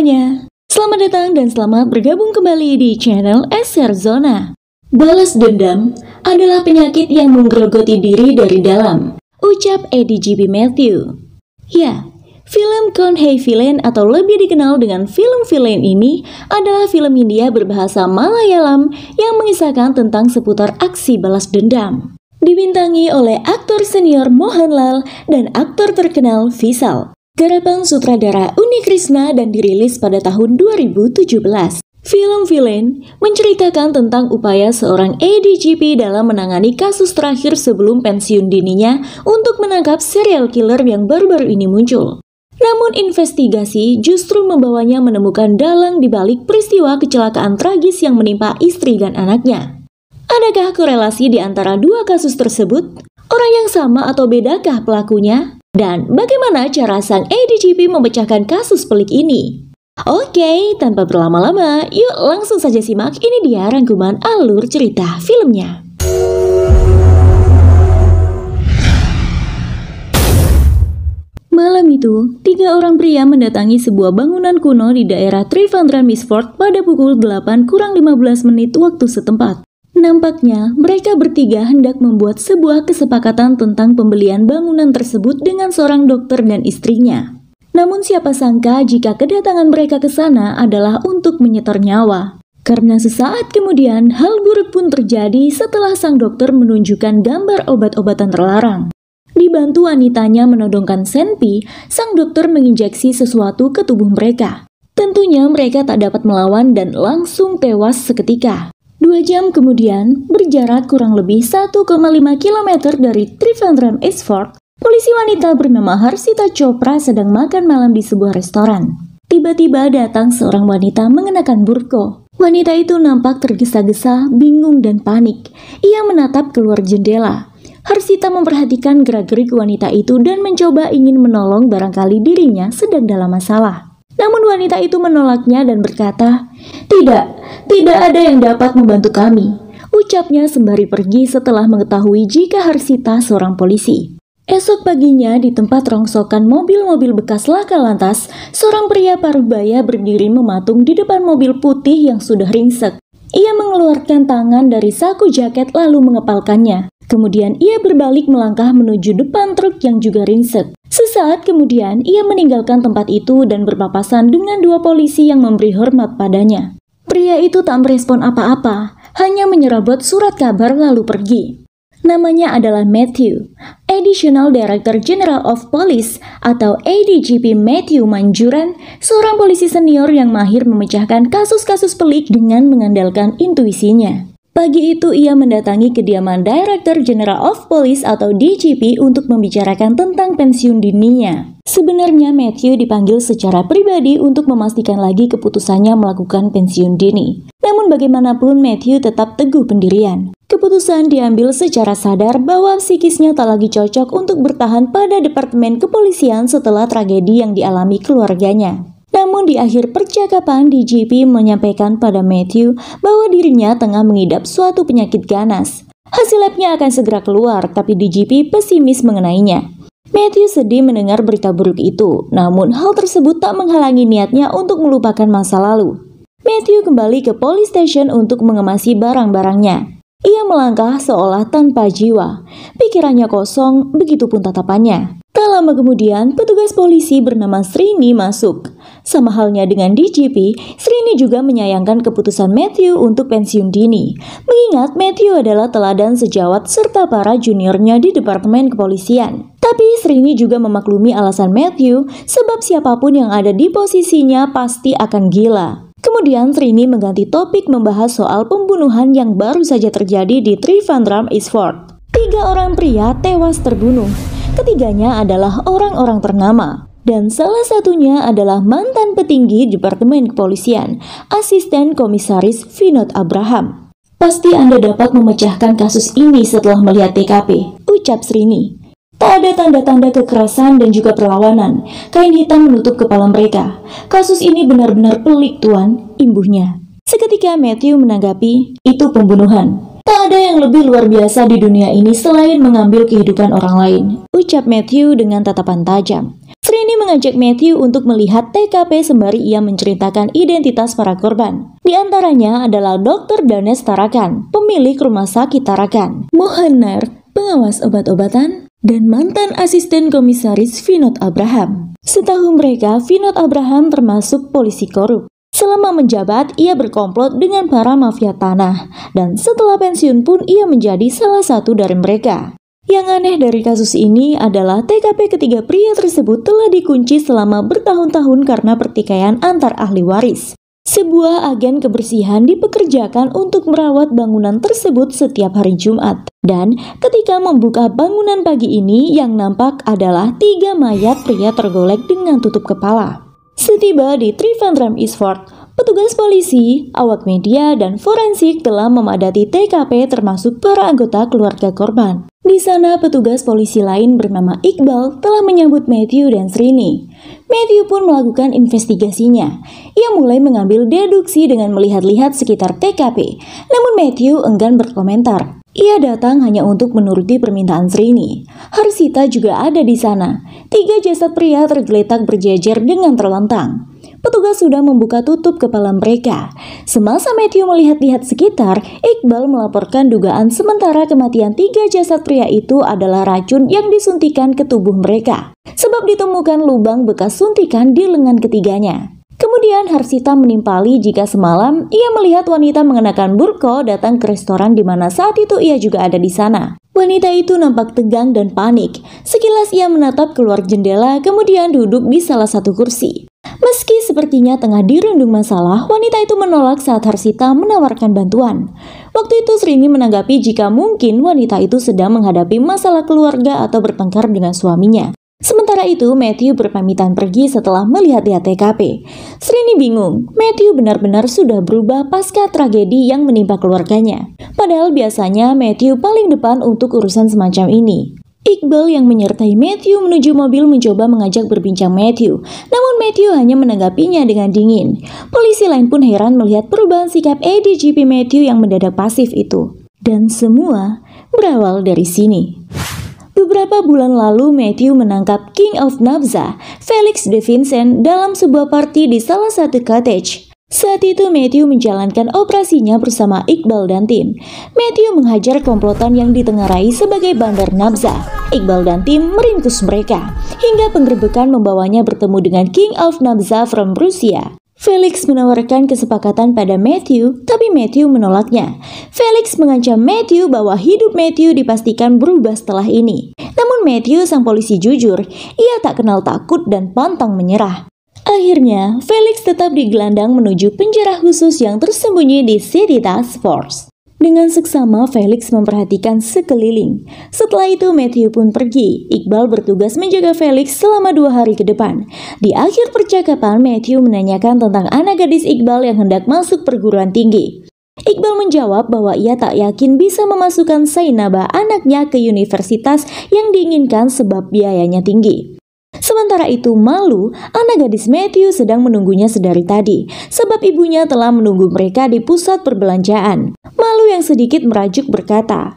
semuanya. Selamat datang dan selamat bergabung kembali di channel SR Zona. Balas dendam adalah penyakit yang menggerogoti diri dari dalam, ucap Eddie GB Matthew. Ya, film Con Hey Villain atau lebih dikenal dengan film Villain ini adalah film India berbahasa Malayalam yang mengisahkan tentang seputar aksi balas dendam. Dibintangi oleh aktor senior Mohanlal dan aktor terkenal Visal. Garapan sutradara Uni Krishna dan dirilis pada tahun 2017. Film Villain menceritakan tentang upaya seorang ADGP dalam menangani kasus terakhir sebelum pensiun dininya untuk menangkap serial killer yang baru-baru ini muncul. Namun investigasi justru membawanya menemukan dalang di balik peristiwa kecelakaan tragis yang menimpa istri dan anaknya. Adakah korelasi di antara dua kasus tersebut? Orang yang sama atau bedakah pelakunya? Dan bagaimana cara sang ADGP memecahkan kasus pelik ini? Oke, tanpa berlama-lama, yuk langsung saja simak ini dia rangkuman alur cerita filmnya. Malam itu, tiga orang pria mendatangi sebuah bangunan kuno di daerah Trivandrum Misford pada pukul 8 kurang 15 menit waktu setempat. Nampaknya mereka bertiga hendak membuat sebuah kesepakatan tentang pembelian bangunan tersebut dengan seorang dokter dan istrinya. Namun siapa sangka jika kedatangan mereka ke sana adalah untuk menyetor nyawa. Karena sesaat kemudian hal buruk pun terjadi setelah sang dokter menunjukkan gambar obat-obatan terlarang. Dibantu wanitanya menodongkan senpi, sang dokter menginjeksi sesuatu ke tubuh mereka. Tentunya mereka tak dapat melawan dan langsung tewas seketika. Dua jam kemudian, berjarak kurang lebih 1,5 km dari Trivandrum Esford, polisi wanita bernama Harsita Chopra sedang makan malam di sebuah restoran. Tiba-tiba datang seorang wanita mengenakan burko. Wanita itu nampak tergesa-gesa, bingung dan panik. Ia menatap keluar jendela. Harsita memperhatikan gerak-gerik wanita itu dan mencoba ingin menolong barangkali dirinya sedang dalam masalah. Namun wanita itu menolaknya dan berkata, tidak, tidak ada yang dapat membantu kami, ucapnya sembari pergi setelah mengetahui jika Harsita seorang polisi. Esok paginya di tempat rongsokan mobil-mobil bekas laka lantas, seorang pria parubaya berdiri mematung di depan mobil putih yang sudah ringsek. Ia mengeluarkan tangan dari saku jaket lalu mengepalkannya. Kemudian ia berbalik melangkah menuju depan truk yang juga ringsek. Sesaat kemudian ia meninggalkan tempat itu dan berpapasan dengan dua polisi yang memberi hormat padanya. Pria itu tak merespon apa-apa, hanya menyerobot surat kabar lalu pergi. Namanya adalah Matthew, Additional Director General of Police atau ADGP Matthew Manjuran, seorang polisi senior yang mahir memecahkan kasus-kasus pelik dengan mengandalkan intuisinya. Pagi itu ia mendatangi kediaman Director General of Police atau DGP untuk membicarakan tentang pensiun dininya. Sebenarnya Matthew dipanggil secara pribadi untuk memastikan lagi keputusannya melakukan pensiun dini. Namun bagaimanapun Matthew tetap teguh pendirian. Keputusan diambil secara sadar bahwa psikisnya tak lagi cocok untuk bertahan pada Departemen Kepolisian setelah tragedi yang dialami keluarganya. Namun di akhir percakapan, DJP menyampaikan pada Matthew bahwa dirinya tengah mengidap suatu penyakit ganas. Hasil labnya akan segera keluar, tapi DJP pesimis mengenainya. Matthew sedih mendengar berita buruk itu, namun hal tersebut tak menghalangi niatnya untuk melupakan masa lalu. Matthew kembali ke police station untuk mengemasi barang-barangnya. Ia melangkah seolah tanpa jiwa. Pikirannya kosong, begitu pun tatapannya. Tak lama kemudian, petugas polisi bernama Srini masuk. Sama halnya dengan DGP, Srini juga menyayangkan keputusan Matthew untuk pensiun dini. Mengingat Matthew adalah teladan sejawat serta para juniornya di Departemen Kepolisian. Tapi Srini juga memaklumi alasan Matthew sebab siapapun yang ada di posisinya pasti akan gila. Kemudian Srini mengganti topik membahas soal pembunuhan yang baru saja terjadi di Trivandrum Eastford. Tiga orang pria tewas terbunuh. Ketiganya adalah orang-orang ternama. Dan salah satunya adalah mantan petinggi Departemen Kepolisian, Asisten Komisaris Vinod Abraham. Pasti Anda dapat memecahkan kasus ini setelah melihat TKP, ucap Srini. Tak ada tanda-tanda kekerasan dan juga perlawanan. Kain hitam menutup kepala mereka. Kasus ini benar-benar pelik, Tuan, imbuhnya. Seketika Matthew menanggapi, itu pembunuhan. Tak ada yang lebih luar biasa di dunia ini selain mengambil kehidupan orang lain, ucap Matthew dengan tatapan tajam mengajak Matthew untuk melihat TKP sembari ia menceritakan identitas para korban. Di antaranya adalah Dr. Danes Tarakan, pemilik rumah sakit Tarakan, Mohaner, pengawas obat-obatan, dan mantan asisten komisaris Vinod Abraham. Setahu mereka, Vinod Abraham termasuk polisi korup. Selama menjabat, ia berkomplot dengan para mafia tanah, dan setelah pensiun pun ia menjadi salah satu dari mereka. Yang aneh dari kasus ini adalah TKP ketiga pria tersebut telah dikunci selama bertahun-tahun karena pertikaian antar ahli waris. Sebuah agen kebersihan dipekerjakan untuk merawat bangunan tersebut setiap hari Jumat. Dan ketika membuka bangunan pagi ini yang nampak adalah tiga mayat pria tergolek dengan tutup kepala. Setiba di Trivandrum Eastford, petugas polisi, awak media, dan forensik telah memadati TKP termasuk para anggota keluarga korban. Di sana, petugas polisi lain bernama Iqbal telah menyambut Matthew dan Srini. Matthew pun melakukan investigasinya. Ia mulai mengambil deduksi dengan melihat-lihat sekitar TKP, namun Matthew enggan berkomentar. Ia datang hanya untuk menuruti permintaan Srini. Harsita juga ada di sana. Tiga jasad pria tergeletak berjejer dengan terlentang petugas sudah membuka tutup kepala mereka. Semasa Matthew melihat-lihat sekitar, Iqbal melaporkan dugaan sementara kematian tiga jasad pria itu adalah racun yang disuntikan ke tubuh mereka. Sebab ditemukan lubang bekas suntikan di lengan ketiganya. Kemudian Harsita menimpali jika semalam ia melihat wanita mengenakan burko datang ke restoran di mana saat itu ia juga ada di sana. Wanita itu nampak tegang dan panik. Sekilas ia menatap keluar jendela kemudian duduk di salah satu kursi. Meski sepertinya tengah dirundung masalah, wanita itu menolak saat Harsita menawarkan bantuan. Waktu itu Srini menanggapi jika mungkin wanita itu sedang menghadapi masalah keluarga atau bertengkar dengan suaminya. Sementara itu, Matthew berpamitan pergi setelah melihat-lihat TKP. Srini bingung, Matthew benar-benar sudah berubah pasca tragedi yang menimpa keluarganya. Padahal biasanya Matthew paling depan untuk urusan semacam ini. Iqbal yang menyertai Matthew menuju mobil mencoba mengajak berbincang Matthew, namun Matthew hanya menanggapinya dengan dingin. Polisi lain pun heran melihat perubahan sikap ADGP Matthew yang mendadak pasif itu. Dan semua berawal dari sini. Beberapa bulan lalu, Matthew menangkap King of Nabza, Felix de Vincent, dalam sebuah party di salah satu cottage. Saat itu Matthew menjalankan operasinya bersama Iqbal dan tim. Matthew menghajar komplotan yang ditengarai sebagai bandar Nabza. Iqbal dan tim meringkus mereka, hingga penggerbekan membawanya bertemu dengan King of Nabza from Rusia. Felix menawarkan kesepakatan pada Matthew, tapi Matthew menolaknya. Felix mengancam Matthew bahwa hidup Matthew dipastikan berubah setelah ini. Namun Matthew sang polisi jujur, ia tak kenal takut dan pantang menyerah. Akhirnya, Felix tetap digelandang menuju penjara khusus yang tersembunyi di City Task Force. Dengan seksama, Felix memperhatikan sekeliling. Setelah itu, Matthew pun pergi. Iqbal bertugas menjaga Felix selama dua hari ke depan. Di akhir percakapan, Matthew menanyakan tentang anak gadis Iqbal yang hendak masuk perguruan tinggi. Iqbal menjawab bahwa ia tak yakin bisa memasukkan Sainaba anaknya ke universitas yang diinginkan sebab biayanya tinggi. Sementara itu, malu, anak gadis Matthew sedang menunggunya sedari tadi, sebab ibunya telah menunggu mereka di pusat perbelanjaan. Malu yang sedikit merajuk berkata,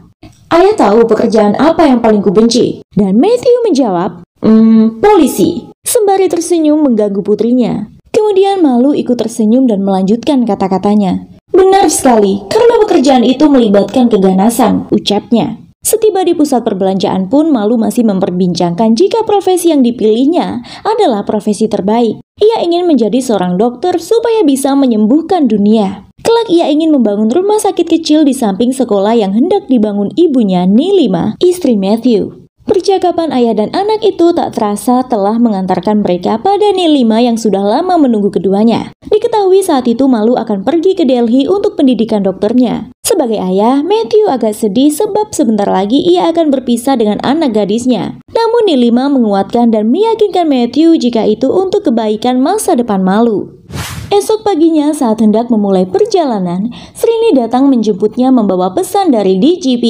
Ayah tahu pekerjaan apa yang paling kubenci. Dan Matthew menjawab, Hmm, polisi. Sembari tersenyum mengganggu putrinya. Kemudian Malu ikut tersenyum dan melanjutkan kata-katanya. Benar sekali, karena pekerjaan itu melibatkan keganasan, ucapnya. Setiba di pusat perbelanjaan pun, Malu masih memperbincangkan jika profesi yang dipilihnya adalah profesi terbaik. Ia ingin menjadi seorang dokter supaya bisa menyembuhkan dunia. Kelak ia ingin membangun rumah sakit kecil di samping sekolah yang hendak dibangun ibunya, Nilima, istri Matthew. Percakapan ayah dan anak itu tak terasa telah mengantarkan mereka pada Nelima yang sudah lama menunggu keduanya. Diketahui saat itu Malu akan pergi ke Delhi untuk pendidikan dokternya. Sebagai ayah, Matthew agak sedih sebab sebentar lagi ia akan berpisah dengan anak gadisnya. Namun Nelima menguatkan dan meyakinkan Matthew jika itu untuk kebaikan masa depan Malu. Esok paginya saat hendak memulai perjalanan, Srini datang menjemputnya membawa pesan dari DGP.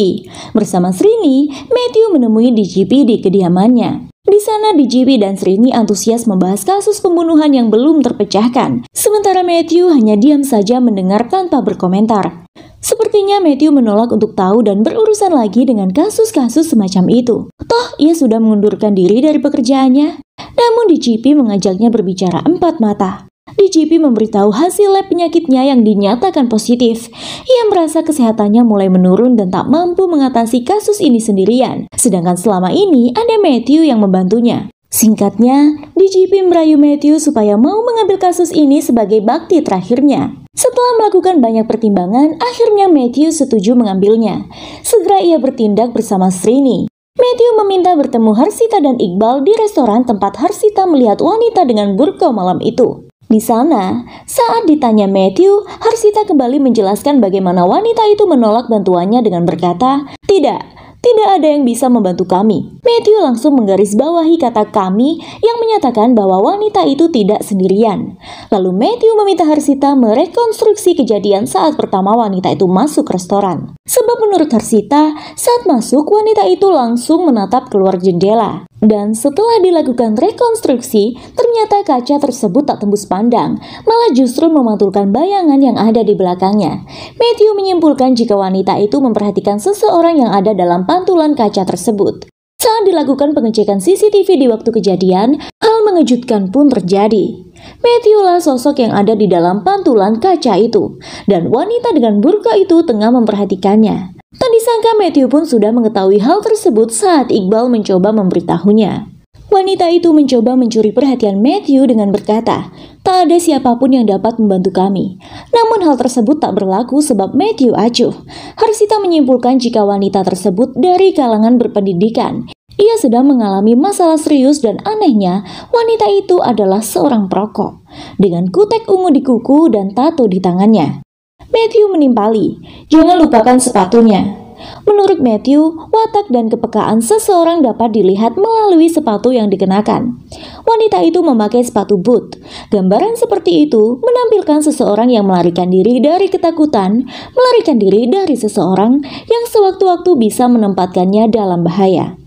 Bersama Srini, Matthew menemui DGP di kediamannya. Di sana DGP dan Srini antusias membahas kasus pembunuhan yang belum terpecahkan, sementara Matthew hanya diam saja mendengar tanpa berkomentar. Sepertinya Matthew menolak untuk tahu dan berurusan lagi dengan kasus-kasus semacam itu. Toh, ia sudah mengundurkan diri dari pekerjaannya. Namun DGP mengajaknya berbicara empat mata. DJP memberitahu hasil lab penyakitnya yang dinyatakan positif. Ia merasa kesehatannya mulai menurun dan tak mampu mengatasi kasus ini sendirian. Sedangkan selama ini ada Matthew yang membantunya. Singkatnya, DJP merayu Matthew supaya mau mengambil kasus ini sebagai bakti terakhirnya. Setelah melakukan banyak pertimbangan, akhirnya Matthew setuju mengambilnya. Segera ia bertindak bersama Srini. Matthew meminta bertemu Harsita dan Iqbal di restoran tempat Harsita melihat wanita dengan burka malam itu. Di sana, saat ditanya Matthew, Harsita kembali menjelaskan bagaimana wanita itu menolak bantuannya dengan berkata, Tidak, tidak ada yang bisa membantu kami. Matthew langsung menggarisbawahi kata kami yang menyatakan bahwa wanita itu tidak sendirian. Lalu Matthew meminta Harsita merekonstruksi kejadian saat pertama wanita itu masuk restoran. Sebab menurut Harsita, saat masuk wanita itu langsung menatap keluar jendela. Dan setelah dilakukan rekonstruksi, ternyata kaca tersebut tak tembus pandang, malah justru memantulkan bayangan yang ada di belakangnya. Matthew menyimpulkan jika wanita itu memperhatikan seseorang yang ada dalam pantulan kaca tersebut. Saat dilakukan pengecekan CCTV di waktu kejadian, hal mengejutkan pun terjadi. Matthewlah sosok yang ada di dalam pantulan kaca itu, dan wanita dengan burka itu tengah memperhatikannya. Tak disangka Matthew pun sudah mengetahui hal tersebut saat Iqbal mencoba memberitahunya. Wanita itu mencoba mencuri perhatian Matthew dengan berkata, tak ada siapapun yang dapat membantu kami. Namun hal tersebut tak berlaku sebab Matthew acuh. Harsita menyimpulkan jika wanita tersebut dari kalangan berpendidikan. Ia sedang mengalami masalah serius dan anehnya, wanita itu adalah seorang perokok. Dengan kutek ungu di kuku dan tato di tangannya. Matthew menimpali, jangan lupakan sepatunya. Menurut Matthew, watak dan kepekaan seseorang dapat dilihat melalui sepatu yang dikenakan. Wanita itu memakai sepatu boot. Gambaran seperti itu menampilkan seseorang yang melarikan diri dari ketakutan, melarikan diri dari seseorang yang sewaktu-waktu bisa menempatkannya dalam bahaya.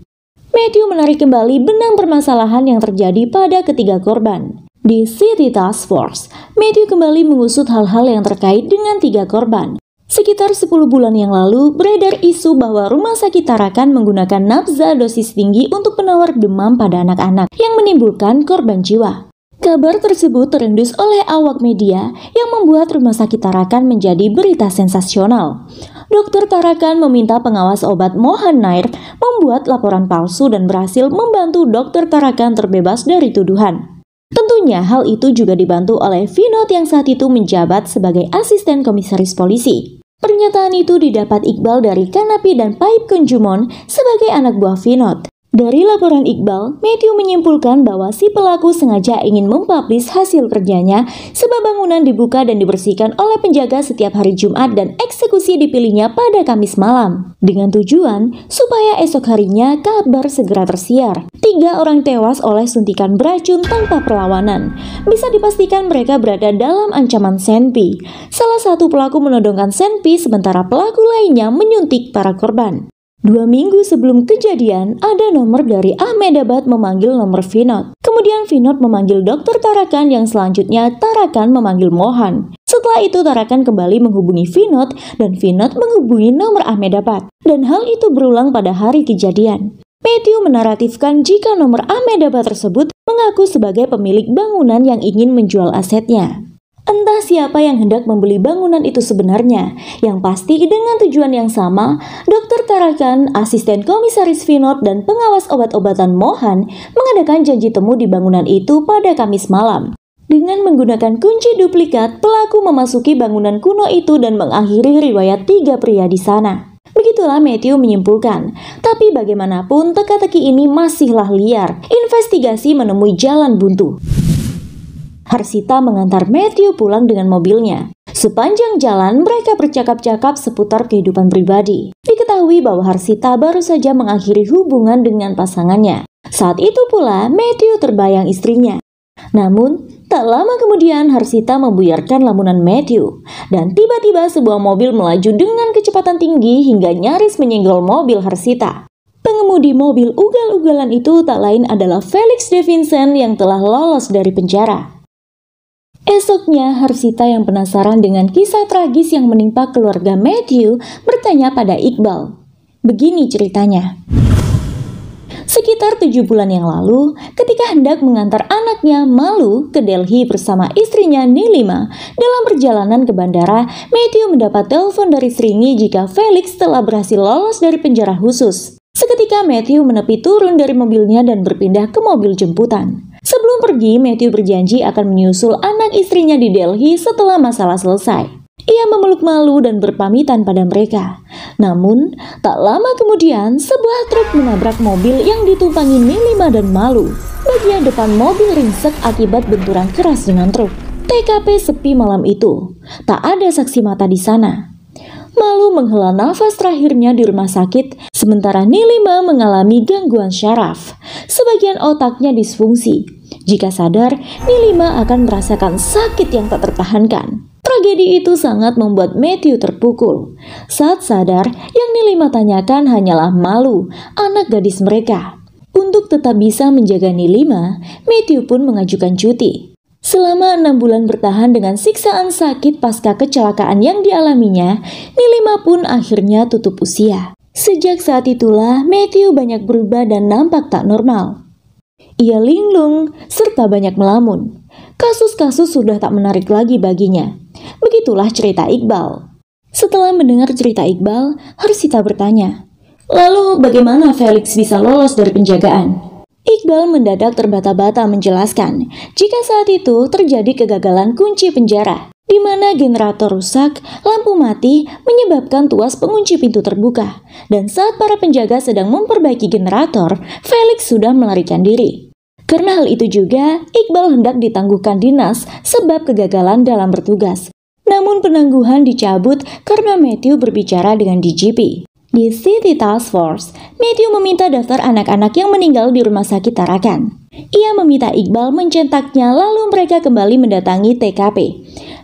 Matthew menarik kembali benang permasalahan yang terjadi pada ketiga korban. Di City Task Force, Matthew kembali mengusut hal-hal yang terkait dengan tiga korban. Sekitar 10 bulan yang lalu, beredar isu bahwa rumah sakit Tarakan menggunakan nafza dosis tinggi untuk penawar demam pada anak-anak yang menimbulkan korban jiwa. Kabar tersebut terendus oleh awak media yang membuat rumah sakit Tarakan menjadi berita sensasional. Dokter Tarakan meminta pengawas obat Mohan Nair membuat laporan palsu dan berhasil membantu dokter Tarakan terbebas dari tuduhan. Tentunya hal itu juga dibantu oleh Vinod yang saat itu menjabat sebagai asisten komisaris polisi. Pernyataan itu didapat Iqbal dari Kanapi dan Paip Kunjumon sebagai anak buah Vinod dari laporan Iqbal, Matthew menyimpulkan bahwa si pelaku sengaja ingin mempublis hasil kerjanya sebab bangunan dibuka dan dibersihkan oleh penjaga setiap hari Jumat dan eksekusi dipilihnya pada Kamis malam. Dengan tujuan supaya esok harinya kabar segera tersiar. Tiga orang tewas oleh suntikan beracun tanpa perlawanan. Bisa dipastikan mereka berada dalam ancaman Senpi. Salah satu pelaku menodongkan Senpi sementara pelaku lainnya menyuntik para korban. Dua minggu sebelum kejadian, ada nomor dari Ahmedabad memanggil nomor Vinod. Kemudian Vinod memanggil dokter Tarakan yang selanjutnya Tarakan memanggil Mohan. Setelah itu Tarakan kembali menghubungi Vinod dan Vinod menghubungi nomor Ahmedabad. Dan hal itu berulang pada hari kejadian. Matthew menaratifkan jika nomor Ahmedabad tersebut mengaku sebagai pemilik bangunan yang ingin menjual asetnya. Entah siapa yang hendak membeli bangunan itu sebenarnya, yang pasti dengan tujuan yang sama, Dr. Tarakan, asisten komisaris Vinod dan pengawas obat-obatan Mohan mengadakan janji temu di bangunan itu pada Kamis malam. Dengan menggunakan kunci duplikat, pelaku memasuki bangunan kuno itu dan mengakhiri riwayat tiga pria di sana. Begitulah Matthew menyimpulkan. Tapi bagaimanapun, teka-teki ini masihlah liar. Investigasi menemui jalan buntu. Harsita mengantar Matthew pulang dengan mobilnya. Sepanjang jalan, mereka bercakap-cakap seputar kehidupan pribadi. Diketahui bahwa Harsita baru saja mengakhiri hubungan dengan pasangannya. Saat itu pula, Matthew terbayang istrinya. Namun, tak lama kemudian Harsita membuyarkan lamunan Matthew. Dan tiba-tiba sebuah mobil melaju dengan kecepatan tinggi hingga nyaris menyenggol mobil Harsita. Pengemudi mobil ugal-ugalan itu tak lain adalah Felix Davinson yang telah lolos dari penjara. Esoknya, Harsita yang penasaran dengan kisah tragis yang menimpa keluarga Matthew bertanya pada Iqbal. Begini ceritanya. Sekitar tujuh bulan yang lalu, ketika hendak mengantar anaknya Malu ke Delhi bersama istrinya Nilima, dalam perjalanan ke bandara, Matthew mendapat telepon dari Sringi jika Felix telah berhasil lolos dari penjara khusus. Seketika Matthew menepi turun dari mobilnya dan berpindah ke mobil jemputan. Sebelum pergi, Matthew berjanji akan menyusul anak istrinya di Delhi setelah masalah selesai. Ia memeluk malu dan berpamitan pada mereka. Namun, tak lama kemudian sebuah truk menabrak mobil yang ditumpangi Nilima dan Malu. Bagian depan mobil ringsek akibat benturan keras dengan truk. TKP sepi malam itu. Tak ada saksi mata di sana. Malu menghela nafas terakhirnya di rumah sakit, sementara Nilima mengalami gangguan syaraf. Sebagian otaknya disfungsi. Jika sadar, Nilima akan merasakan sakit yang tak tertahankan. Tragedi itu sangat membuat Matthew terpukul. Saat sadar, yang Nilima tanyakan hanyalah malu, anak gadis mereka. Untuk tetap bisa menjaga Nilima, Matthew pun mengajukan cuti. Selama enam bulan bertahan dengan siksaan sakit pasca kecelakaan yang dialaminya, Nilima pun akhirnya tutup usia. Sejak saat itulah, Matthew banyak berubah dan nampak tak normal. Ia linglung serta banyak melamun. Kasus-kasus sudah tak menarik lagi baginya. Begitulah cerita Iqbal. Setelah mendengar cerita Iqbal, Harsita bertanya, Lalu bagaimana Felix bisa lolos dari penjagaan? Iqbal mendadak terbata-bata menjelaskan jika saat itu terjadi kegagalan kunci penjara, di mana generator rusak, lampu mati menyebabkan tuas pengunci pintu terbuka, dan saat para penjaga sedang memperbaiki generator, Felix sudah melarikan diri. Karena hal itu juga, Iqbal hendak ditangguhkan dinas sebab kegagalan dalam bertugas. Namun penangguhan dicabut karena Matthew berbicara dengan DGP. Di City Task Force, Matthew meminta daftar anak-anak yang meninggal di rumah sakit Tarakan. Ia meminta Iqbal mencetaknya lalu mereka kembali mendatangi TKP.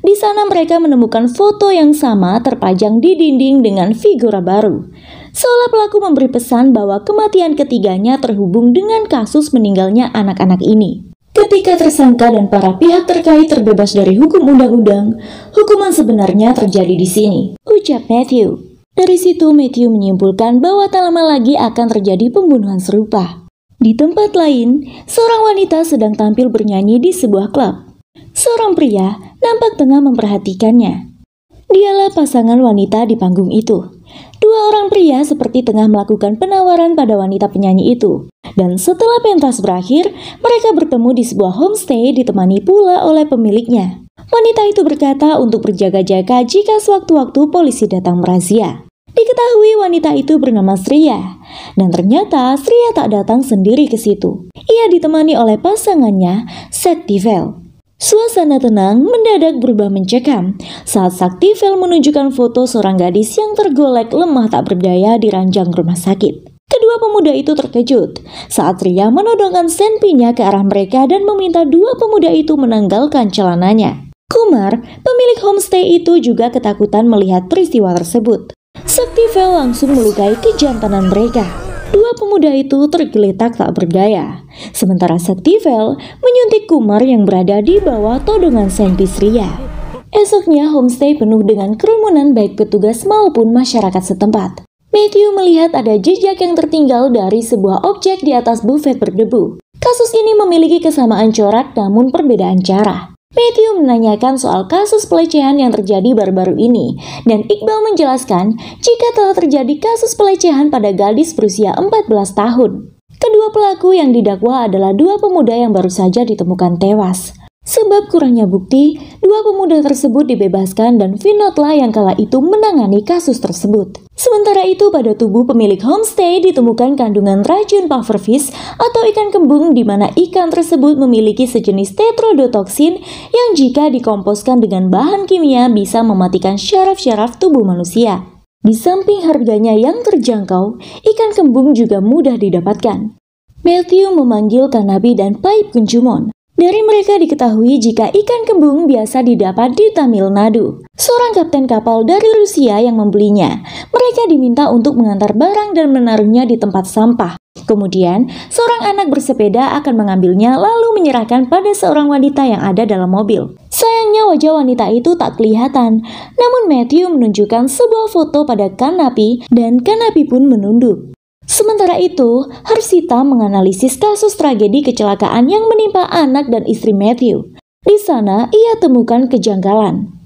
Di sana mereka menemukan foto yang sama terpajang di dinding dengan figura baru seolah pelaku memberi pesan bahwa kematian ketiganya terhubung dengan kasus meninggalnya anak-anak ini. Ketika tersangka dan para pihak terkait terbebas dari hukum undang-undang, hukuman sebenarnya terjadi di sini, ucap Matthew. Dari situ Matthew menyimpulkan bahwa tak lama lagi akan terjadi pembunuhan serupa. Di tempat lain, seorang wanita sedang tampil bernyanyi di sebuah klub. Seorang pria nampak tengah memperhatikannya. Dialah pasangan wanita di panggung itu. Dua orang pria seperti tengah melakukan penawaran pada wanita penyanyi itu. Dan setelah pentas berakhir, mereka bertemu di sebuah homestay ditemani pula oleh pemiliknya. Wanita itu berkata untuk berjaga-jaga jika sewaktu-waktu polisi datang merazia. Diketahui wanita itu bernama Sriya, dan ternyata Sriya tak datang sendiri ke situ. Ia ditemani oleh pasangannya, Seth Devel. Suasana tenang mendadak berubah mencekam saat Sakti Vel menunjukkan foto seorang gadis yang tergolek lemah tak berdaya di ranjang rumah sakit. Kedua pemuda itu terkejut saat Ria menodongkan senpinya ke arah mereka dan meminta dua pemuda itu menanggalkan celananya. Kumar, pemilik homestay itu juga ketakutan melihat peristiwa tersebut. Sakti Saktivel langsung melukai kejantanan mereka. Dua pemuda itu tergeletak tak berdaya, sementara Setivel menyuntik kumar yang berada di bawah todongan Saint Pisria. Esoknya homestay penuh dengan kerumunan baik petugas maupun masyarakat setempat. Matthew melihat ada jejak yang tertinggal dari sebuah objek di atas bufet berdebu. Kasus ini memiliki kesamaan corak namun perbedaan cara. Matthew menanyakan soal kasus pelecehan yang terjadi baru-baru ini, dan Iqbal menjelaskan jika telah terjadi kasus pelecehan pada gadis berusia 14 tahun. Kedua pelaku yang didakwa adalah dua pemuda yang baru saja ditemukan tewas. Sebab kurangnya bukti, dua pemuda tersebut dibebaskan dan Vinotla yang kala itu menangani kasus tersebut. Sementara itu pada tubuh pemilik homestay ditemukan kandungan racun pufferfish atau ikan kembung di mana ikan tersebut memiliki sejenis tetrodotoksin yang jika dikomposkan dengan bahan kimia bisa mematikan syaraf-syaraf tubuh manusia. Di samping harganya yang terjangkau, ikan kembung juga mudah didapatkan. Matthew memanggil Kanabi dan Pipe Kunjumon dari mereka diketahui jika ikan kembung biasa didapat di Tamil Nadu. Seorang kapten kapal dari Rusia yang membelinya. Mereka diminta untuk mengantar barang dan menaruhnya di tempat sampah. Kemudian, seorang anak bersepeda akan mengambilnya lalu menyerahkan pada seorang wanita yang ada dalam mobil. Sayangnya wajah wanita itu tak kelihatan, namun Matthew menunjukkan sebuah foto pada kanapi dan kanapi pun menunduk. Sementara itu, Harsita menganalisis kasus tragedi kecelakaan yang menimpa anak dan istri Matthew. Di sana, ia temukan kejanggalan.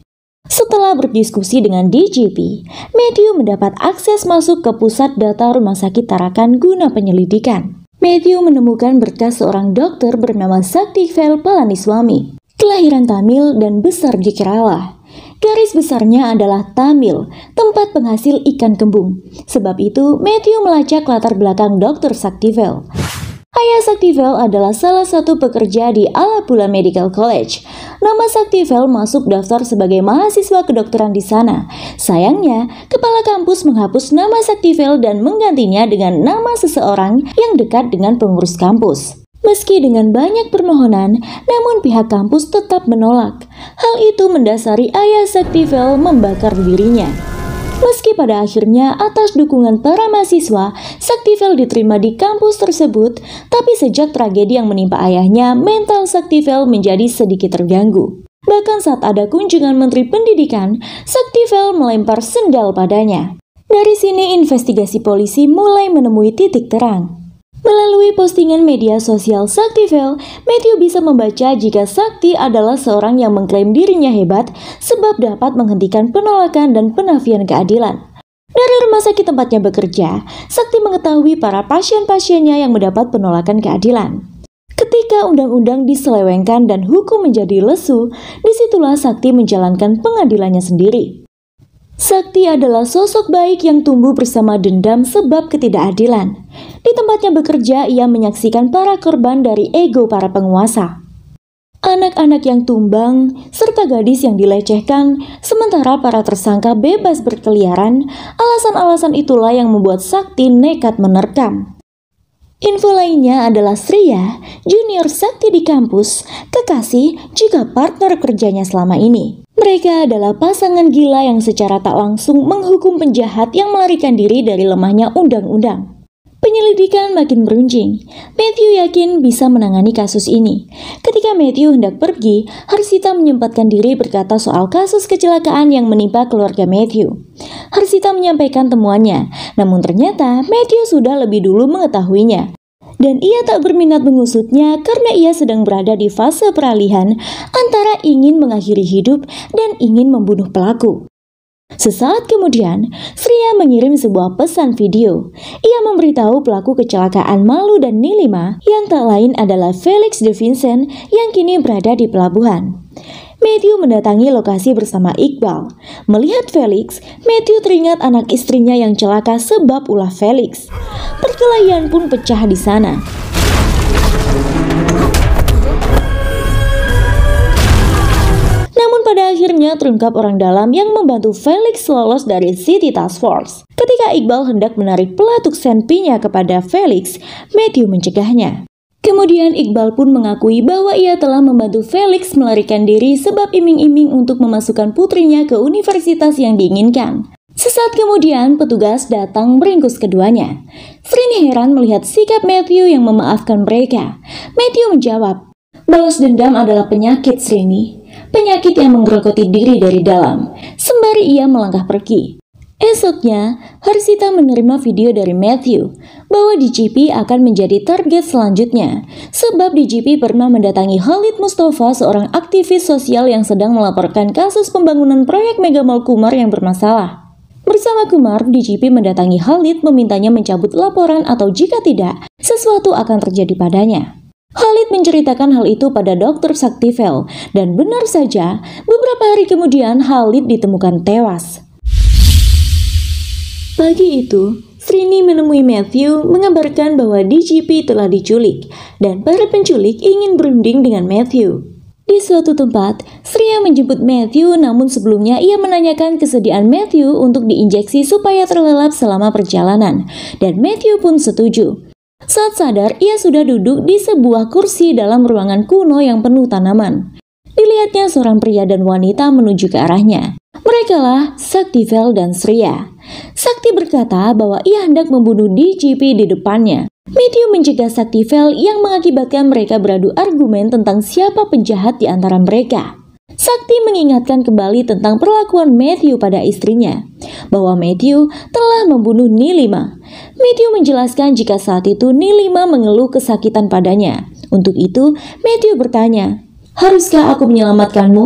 Setelah berdiskusi dengan DGP, Matthew mendapat akses masuk ke pusat data rumah sakit Tarakan guna penyelidikan. Matthew menemukan berkas seorang dokter bernama Sakti Vel Palaniswami, kelahiran Tamil dan besar di Kerala. Garis besarnya adalah Tamil, tempat penghasil ikan kembung. Sebab itu, Matthew melacak latar belakang Dr. Saktivel. Ayah Saktivel adalah salah satu pekerja di Alapula Medical College. Nama Saktivel masuk daftar sebagai mahasiswa kedokteran di sana. Sayangnya, kepala kampus menghapus nama Saktivel dan menggantinya dengan nama seseorang yang dekat dengan pengurus kampus. Meski dengan banyak permohonan, namun pihak kampus tetap menolak. Hal itu mendasari ayah Vel membakar dirinya. Meski pada akhirnya atas dukungan para mahasiswa, Saktivel diterima di kampus tersebut, tapi sejak tragedi yang menimpa ayahnya, mental Saktivel menjadi sedikit terganggu. Bahkan saat ada kunjungan Menteri Pendidikan, Saktivel melempar sendal padanya. Dari sini investigasi polisi mulai menemui titik terang. Melalui postingan media sosial Sakti Vel, Matthew bisa membaca jika Sakti adalah seorang yang mengklaim dirinya hebat sebab dapat menghentikan penolakan dan penafian keadilan. Dari rumah sakit tempatnya bekerja, Sakti mengetahui para pasien-pasiennya yang mendapat penolakan keadilan. Ketika undang-undang diselewengkan dan hukum menjadi lesu, disitulah Sakti menjalankan pengadilannya sendiri. Sakti adalah sosok baik yang tumbuh bersama dendam sebab ketidakadilan. Di tempatnya bekerja, ia menyaksikan para korban dari ego para penguasa. Anak-anak yang tumbang, serta gadis yang dilecehkan, sementara para tersangka bebas berkeliaran, alasan-alasan itulah yang membuat Sakti nekat menerkam. Info lainnya adalah Sriya, junior sakti di kampus, kekasih, juga partner kerjanya selama ini. Mereka adalah pasangan gila yang secara tak langsung menghukum penjahat yang melarikan diri dari lemahnya undang-undang. Penyelidikan makin meruncing. Matthew yakin bisa menangani kasus ini. Ketika Matthew hendak pergi, Harsita menyempatkan diri berkata soal kasus kecelakaan yang menimpa keluarga Matthew. Harsita menyampaikan temuannya, namun ternyata Matthew sudah lebih dulu mengetahuinya. Dan ia tak berminat mengusutnya karena ia sedang berada di fase peralihan antara ingin mengakhiri hidup dan ingin membunuh pelaku. Sesaat kemudian, Sria mengirim sebuah pesan video. Ia memberitahu pelaku kecelakaan Malu dan Nilima yang tak lain adalah Felix de Vincent yang kini berada di pelabuhan. Matthew mendatangi lokasi bersama Iqbal. Melihat Felix, Matthew teringat anak istrinya yang celaka sebab ulah Felix. Perkelahian pun pecah di sana. akhirnya terungkap orang dalam yang membantu Felix lolos dari City Task Force. Ketika Iqbal hendak menarik pelatuk senpinya kepada Felix, Matthew mencegahnya. Kemudian Iqbal pun mengakui bahwa ia telah membantu Felix melarikan diri sebab iming-iming untuk memasukkan putrinya ke universitas yang diinginkan. Sesaat kemudian petugas datang meringkus keduanya. Srini heran melihat sikap Matthew yang memaafkan mereka. Matthew menjawab, Balas dendam adalah penyakit, Srini penyakit yang menggerogoti diri dari dalam, sembari ia melangkah pergi. Esoknya, Harsita menerima video dari Matthew bahwa DGP akan menjadi target selanjutnya sebab DGP pernah mendatangi Khalid Mustafa, seorang aktivis sosial yang sedang melaporkan kasus pembangunan proyek Megamall Kumar yang bermasalah. Bersama Kumar, DGP mendatangi Khalid memintanya mencabut laporan atau jika tidak, sesuatu akan terjadi padanya. Khalid menceritakan hal itu pada dokter Saktivel dan benar saja beberapa hari kemudian Khalid ditemukan tewas. Pagi itu, Srini menemui Matthew mengabarkan bahwa DGP telah diculik dan para penculik ingin berunding dengan Matthew. Di suatu tempat, Sria menjemput Matthew namun sebelumnya ia menanyakan kesediaan Matthew untuk diinjeksi supaya terlelap selama perjalanan. Dan Matthew pun setuju. Saat sadar, ia sudah duduk di sebuah kursi dalam ruangan kuno yang penuh tanaman. Dilihatnya seorang pria dan wanita menuju ke arahnya. Mereka lah Vel dan Sriya. Sakti berkata bahwa ia hendak membunuh DGP di depannya. Matthew mencegah Sakti Vel yang mengakibatkan mereka beradu argumen tentang siapa penjahat di antara mereka. Sakti mengingatkan kembali tentang perlakuan Matthew pada istrinya, bahwa Matthew telah membunuh Nilima, Matthew menjelaskan jika saat itu Nilima mengeluh kesakitan padanya. Untuk itu, Matthew bertanya, Haruskah aku menyelamatkanmu?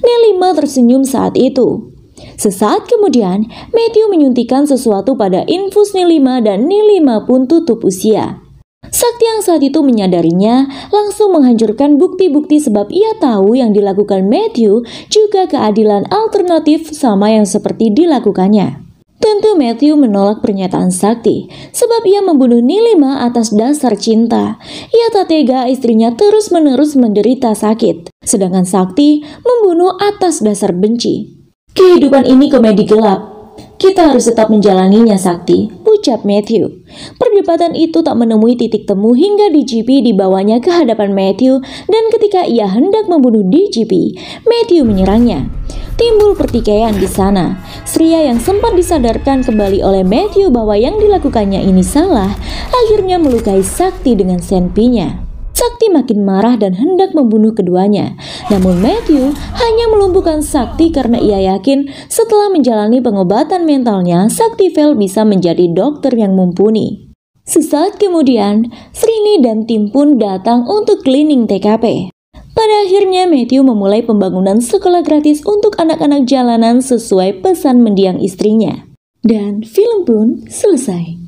Nilima tersenyum saat itu. Sesaat kemudian, Matthew menyuntikkan sesuatu pada infus Nilima dan Nilima pun tutup usia. Sakti yang saat itu menyadarinya langsung menghancurkan bukti-bukti sebab ia tahu yang dilakukan Matthew juga keadilan alternatif sama yang seperti dilakukannya. Tentu Matthew menolak pernyataan Sakti, sebab ia membunuh Nilima atas dasar cinta. Ia tak tega istrinya terus-menerus menderita sakit, sedangkan Sakti membunuh atas dasar benci. Kehidupan ini komedi gelap, kita harus tetap menjalaninya, Sakti, ucap Matthew. Perdebatan itu tak menemui titik temu hingga DGP dibawanya ke hadapan Matthew dan ketika ia hendak membunuh DGP, Matthew menyerangnya. Timbul pertikaian di sana. Sria yang sempat disadarkan kembali oleh Matthew bahwa yang dilakukannya ini salah, akhirnya melukai Sakti dengan senpinya. Sakti makin marah dan hendak membunuh keduanya. Namun Matthew hanya melumpuhkan Sakti karena ia yakin setelah menjalani pengobatan mentalnya, Sakti Vel bisa menjadi dokter yang mumpuni. Sesaat kemudian, Srini dan tim pun datang untuk cleaning TKP. Pada akhirnya Matthew memulai pembangunan sekolah gratis untuk anak-anak jalanan sesuai pesan mendiang istrinya. Dan film pun selesai.